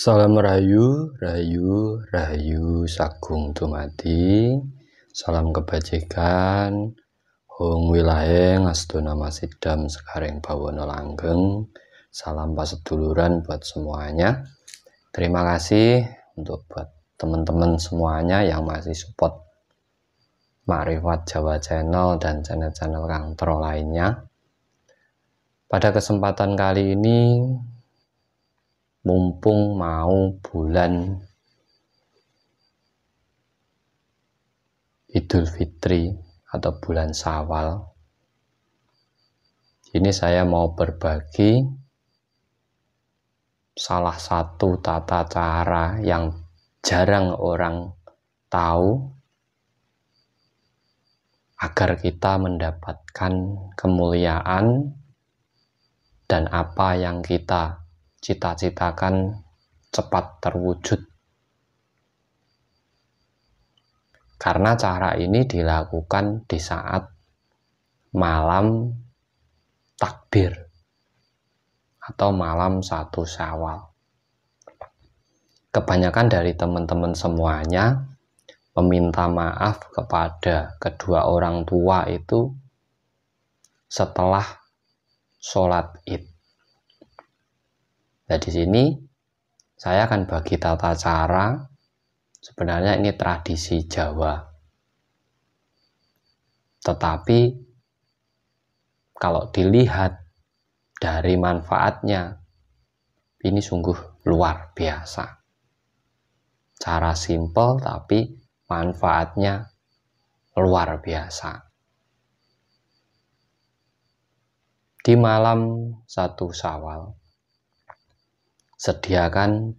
Salam Rayu, Rayu, Rayu, Sagung Dumadi, Salam Kebajikan, Hong ngastu Astuna Masidam, sekarang Bawono Langgeng, Salam Paseduluran buat semuanya. Terima kasih untuk buat teman-teman semuanya yang masih support Makrifat Jawa Channel dan channel-channel kantor lainnya. Pada kesempatan kali ini, mumpung mau bulan Idul Fitri atau bulan Sawal. Ini saya mau berbagi salah satu tata cara yang jarang orang tahu agar kita mendapatkan kemuliaan dan apa yang kita cita-citakan cepat terwujud. Karena cara ini dilakukan di saat malam takbir atau malam satu syawal. Kebanyakan dari teman-teman semuanya meminta maaf kepada kedua orang tua itu setelah sholat id. Nah, di sini saya akan bagi tata cara. Sebenarnya ini tradisi Jawa. Tetapi kalau dilihat dari manfaatnya, ini sungguh luar biasa. Cara simple tapi manfaatnya luar biasa. Di malam satu Sawal sediakan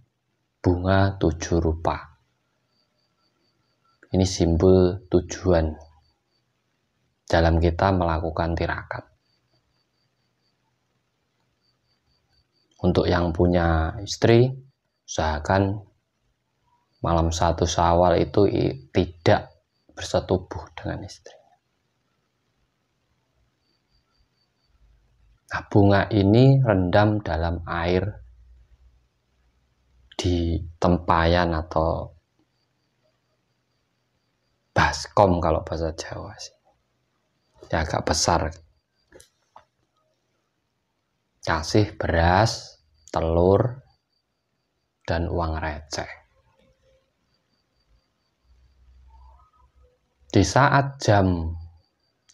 bunga tujuh rupa. Ini simbol tujuan dalam kita melakukan tirakat. Untuk yang punya istri, usahakan malam satu sawal itu tidak bersetubuh dengan istri. Nah, bunga ini rendam dalam air di tempayan atau baskom kalau bahasa Jawa sih ya agak besar kasih beras telur dan uang receh di saat jam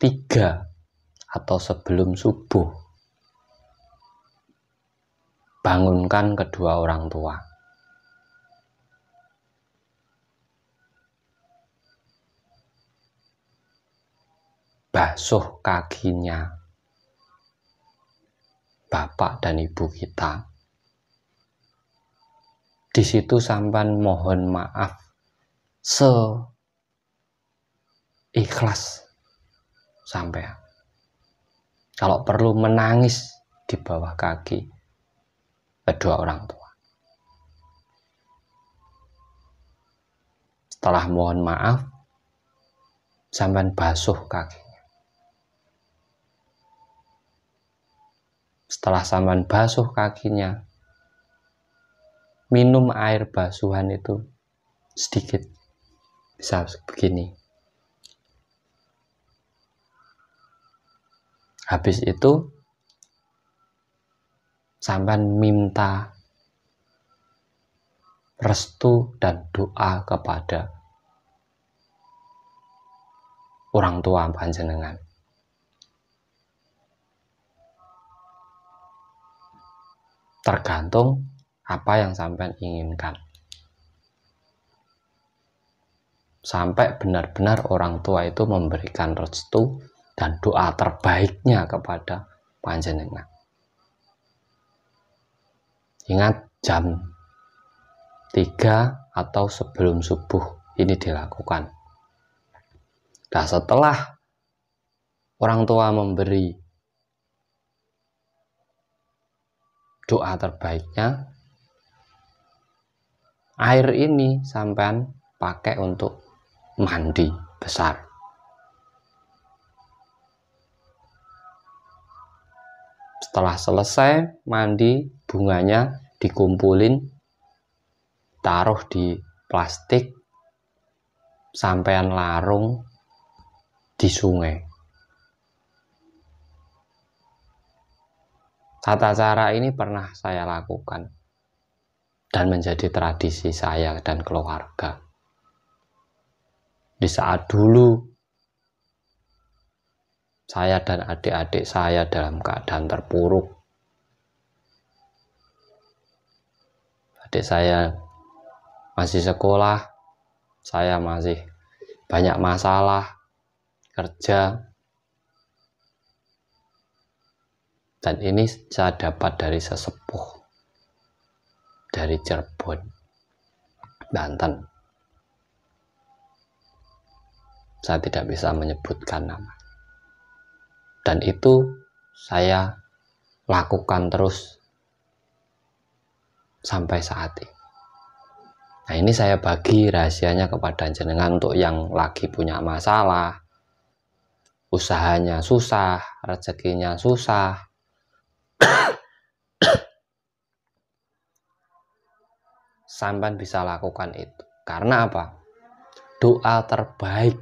3 atau sebelum subuh bangunkan kedua orang tua basuh kakinya bapak dan ibu kita. Di situ sampan mohon maaf se ikhlas sampai kalau perlu menangis di bawah kaki kedua orang tua. Setelah mohon maaf, sampan basuh kaki. Setelah sampean basuh kakinya, minum air basuhan itu sedikit. Bisa begini. Habis itu, sampean minta restu dan doa kepada orang tua panjenengan. tergantung apa yang sampai inginkan sampai benar-benar orang tua itu memberikan restu dan doa terbaiknya kepada panjenengan. Ingat jam 3 atau sebelum subuh ini dilakukan. dan nah, setelah orang tua memberi doa terbaiknya air ini sampean pakai untuk mandi besar setelah selesai mandi bunganya dikumpulin taruh di plastik sampean larung di sungai Tata cara ini pernah saya lakukan dan menjadi tradisi saya dan keluarga. Di saat dulu saya dan adik-adik saya dalam keadaan terpuruk. Adik saya masih sekolah, saya masih banyak masalah kerja, dan ini saya dapat dari sesepuh dari Cirebon Banten saya tidak bisa menyebutkan nama dan itu saya lakukan terus sampai saat ini Nah ini saya bagi rahasianya kepada jenengan untuk yang lagi punya masalah, usahanya susah, rezekinya susah, sampan bisa lakukan itu. Karena apa? Doa terbaik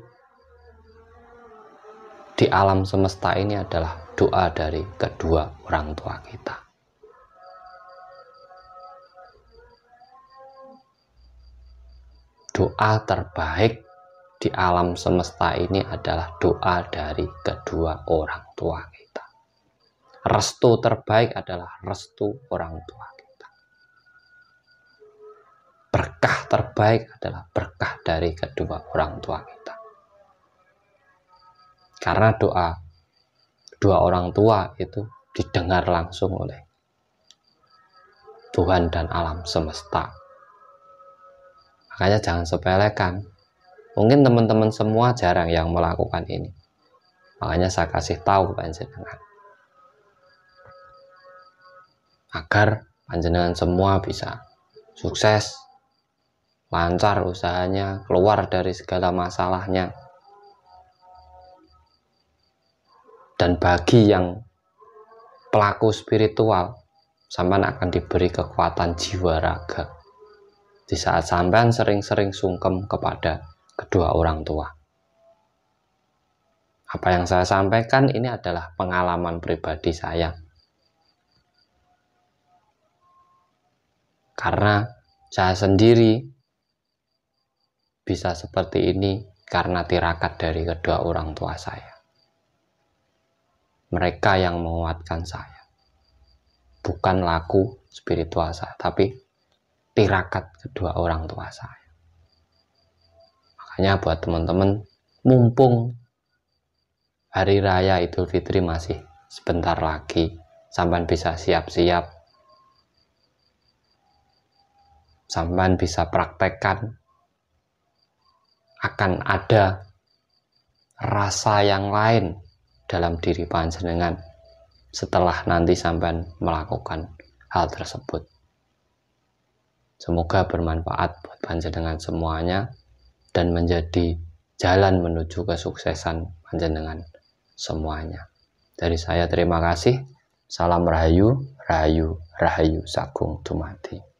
di alam semesta ini adalah doa dari kedua orang tua kita. Doa terbaik di alam semesta ini adalah doa dari kedua orang tua kita restu terbaik adalah restu orang tua kita. Berkah terbaik adalah berkah dari kedua orang tua kita. Karena doa dua orang tua itu didengar langsung oleh Tuhan dan alam semesta. Makanya jangan sepelekan. Mungkin teman-teman semua jarang yang melakukan ini. Makanya saya kasih tahu kepada jenengan agar panjenengan semua bisa sukses, lancar usahanya, keluar dari segala masalahnya. Dan bagi yang pelaku spiritual, sampean akan diberi kekuatan jiwa raga. Di saat sampean sering-sering sungkem kepada kedua orang tua. Apa yang saya sampaikan ini adalah pengalaman pribadi saya karena saya sendiri bisa seperti ini karena tirakat dari kedua orang tua saya. Mereka yang menguatkan saya. Bukan laku spiritual saya, tapi tirakat kedua orang tua saya. Makanya buat teman-teman, mumpung hari raya Idul Fitri masih sebentar lagi, sampai bisa siap-siap sampean bisa praktekkan akan ada rasa yang lain dalam diri panjenengan setelah nanti sampean melakukan hal tersebut. Semoga bermanfaat buat panjenengan semuanya dan menjadi jalan menuju kesuksesan panjenengan semuanya. Dari saya terima kasih. Salam Rahayu, Rahayu, Rahayu Sagung tumati.